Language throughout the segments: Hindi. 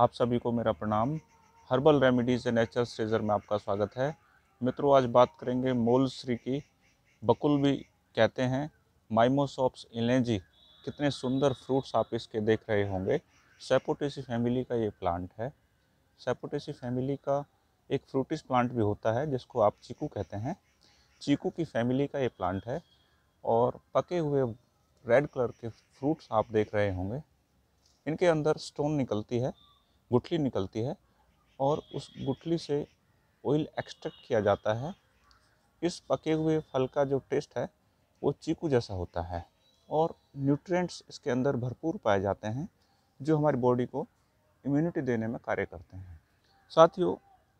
आप सभी को मेरा प्रणाम हर्बल रेमिडीज एंड नेचुरल स्ट्रेजर में आपका स्वागत है मित्रों आज बात करेंगे मोलश्री की बकुल भी कहते हैं माइमोसॉप्स इलेंजी कितने सुंदर फ्रूट्स आप इसके देख रहे होंगे सेपोटेसी फैमिली का ये प्लांट है सेपोटेसी फैमिली का एक फ्रूटिस प्लांट भी होता है जिसको आप चीकू कहते हैं चीकू की फैमिली का ये प्लांट है और पके हुए रेड कलर के फ्रूट्स आप देख रहे होंगे इनके अंदर स्टोन निकलती है गुठली निकलती है और उस गुठली से ऑयल एक्सट्रैक्ट किया जाता है इस पके हुए फल का जो टेस्ट है वो चीकू जैसा होता है और न्यूट्रिएंट्स इसके अंदर भरपूर पाए जाते हैं जो हमारी बॉडी को इम्यूनिटी देने में कार्य करते हैं साथियों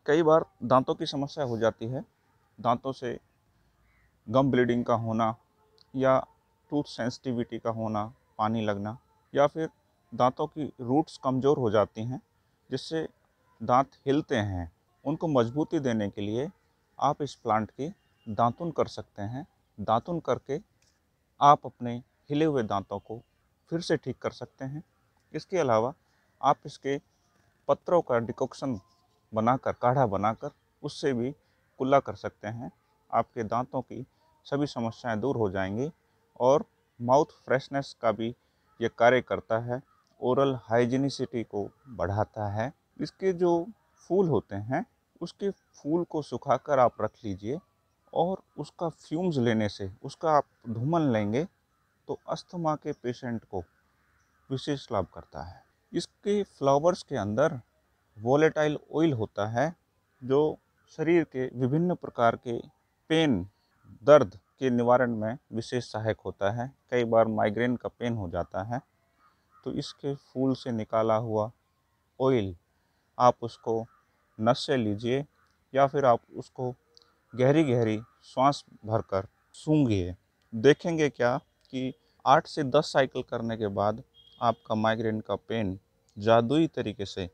कई बार दांतों की समस्या हो जाती है दांतों से गम ब्लीडिंग का होना या टूथ सेंसिटिविटी का होना पानी लगना या फिर दांतों की रूट्स कमज़ोर हो जाती हैं जिससे दांत हिलते हैं उनको मजबूती देने के लिए आप इस प्लांट की दांतुन कर सकते हैं दांतुन करके आप अपने हिले हुए दांतों को फिर से ठीक कर सकते हैं इसके अलावा आप इसके पत्रों का डिकोक्शन बनाकर काढ़ा बनाकर उससे भी कुल्ला कर सकते हैं आपके दांतों की सभी समस्याएं दूर हो जाएंगी और माउथ फ्रेशनेस का भी ये कार्य करता है ओरल हाइजीनिसिटी को बढ़ाता है इसके जो फूल होते हैं उसके फूल को सुखाकर आप रख लीजिए और उसका फ्यूम्स लेने से उसका आप धूमन लेंगे तो अस्थमा के पेशेंट को विशेष लाभ करता है इसके फ्लावर्स के अंदर वोलेटाइल ऑयल होता है जो शरीर के विभिन्न प्रकार के पेन दर्द के निवारण में विशेष सहायक होता है कई बार माइग्रेन का पेन हो जाता है तो इसके फूल से निकाला हुआ ऑयल आप उसको नस से लीजिए या फिर आप उसको गहरी गहरी सांस भरकर सूंघिए देखेंगे क्या कि आठ से दस साइकिल करने के बाद आपका माइग्रेन का पेन जादुई तरीके से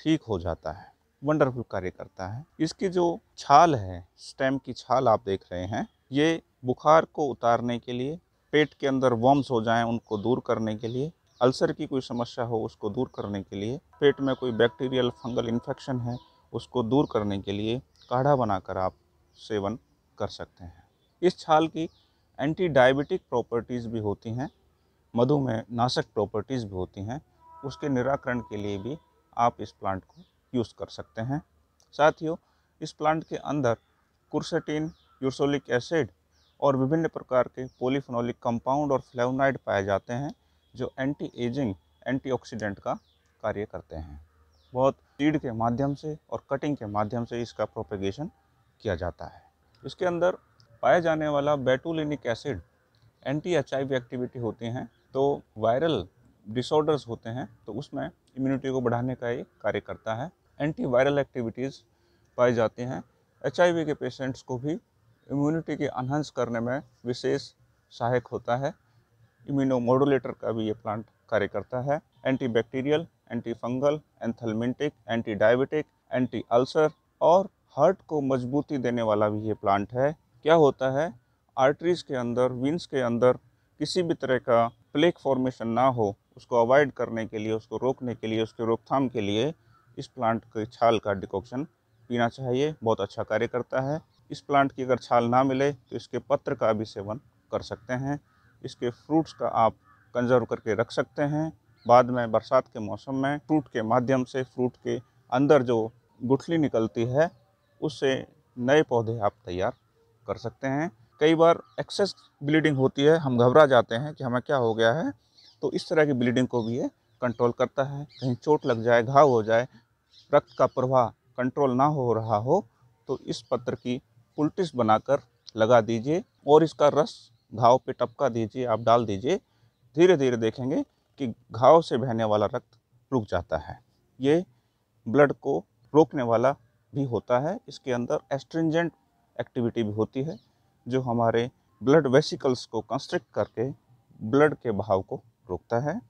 ठीक हो जाता है वंडरफुल कार्य करता है इसकी जो छाल है स्टेम की छाल आप देख रहे हैं ये बुखार को उतारने के लिए पेट के अंदर वॉम्स हो जाएं उनको दूर करने के लिए अल्सर की कोई समस्या हो उसको दूर करने के लिए पेट में कोई बैक्टीरियल फंगल इन्फेक्शन है उसको दूर करने के लिए काढ़ा बनाकर आप सेवन कर सकते हैं इस छाल की एंटी डायबिटिक प्रॉपर्टीज़ भी होती हैं मधुमेह नाशक प्रॉपर्टीज़ भी होती हैं उसके निराकरण के लिए भी आप इस प्लांट को यूज़ कर सकते हैं साथियों इस प्लांट के अंदर कुर्सटीन यूरसोलिक एसिड और विभिन्न प्रकार के पोलिफिनोलिक कंपाउंड और फ्लेवनाइड पाए जाते हैं जो एंटी एजिंग एंटीऑक्सीडेंट का कार्य करते हैं बहुत सीड के माध्यम से और कटिंग के माध्यम से इसका प्रोपेगेशन किया जाता है इसके अंदर पाया जाने वाला बैटुलिनिक एसिड एंटी एच एक्टिविटी होती हैं तो वायरल डिसऑर्डर्स होते हैं तो उसमें इम्यूनिटी को बढ़ाने का ये कार्य करता है एंटी वायरल एक्टिविटीज़ पाई जाती हैं एच के पेशेंट्स को भी इम्यूनिटी के अनहंस करने में विशेष सहायक होता है इम्यूनोमोडुलेटर का भी ये प्लांट कार्य करता है anti bacterial anti fungal anthelmintic anti diabetic anti ulcer और हार्ट को मजबूती देने वाला भी ये प्लांट है क्या होता है आर्टरीज के अंदर विन्स के अंदर किसी भी तरह का प्लेक फॉर्मेशन ना हो उसको अवॉइड करने के लिए उसको रोकने के लिए उसकी रोकथाम के लिए इस प्लांट की छाल का डिकॉक्शन पीना चाहिए बहुत अच्छा कार्य करता है इस प्लांट की अगर छाल ना मिले तो इसके पत्र का भी सेवन कर सकते हैं इसके फ्रूट्स का आप कंजर्व करके रख सकते हैं बाद में बरसात के मौसम में फ्रूट के माध्यम से फ्रूट के अंदर जो गुठली निकलती है उससे नए पौधे आप तैयार कर सकते हैं कई बार एक्सेस ब्लीडिंग होती है हम घबरा जाते हैं कि हमें क्या हो गया है तो इस तरह की ब्लीडिंग को भी ये कंट्रोल करता है कहीं चोट लग जाए घाव हो जाए रक्त का प्रवाह कंट्रोल ना हो रहा हो तो इस पत्र की पुलटिस बनाकर लगा दीजिए और इसका रस घाव पे टपका दीजिए आप डाल दीजिए धीरे धीरे देखेंगे कि घाव से बहने वाला रक्त रुक जाता है ये ब्लड को रोकने वाला भी होता है इसके अंदर एस्ट्रिंजेंट एक्टिविटी भी होती है जो हमारे ब्लड वेसिकल्स को कंस्ट्रिक्ट करके ब्लड के बहाव को रोकता है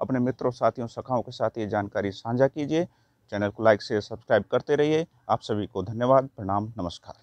अपने मित्रों साथियों सखाओं के साथ ये जानकारी साझा कीजिए चैनल को लाइक शेयर सब्सक्राइब करते रहिए आप सभी को धन्यवाद प्रणाम नमस्कार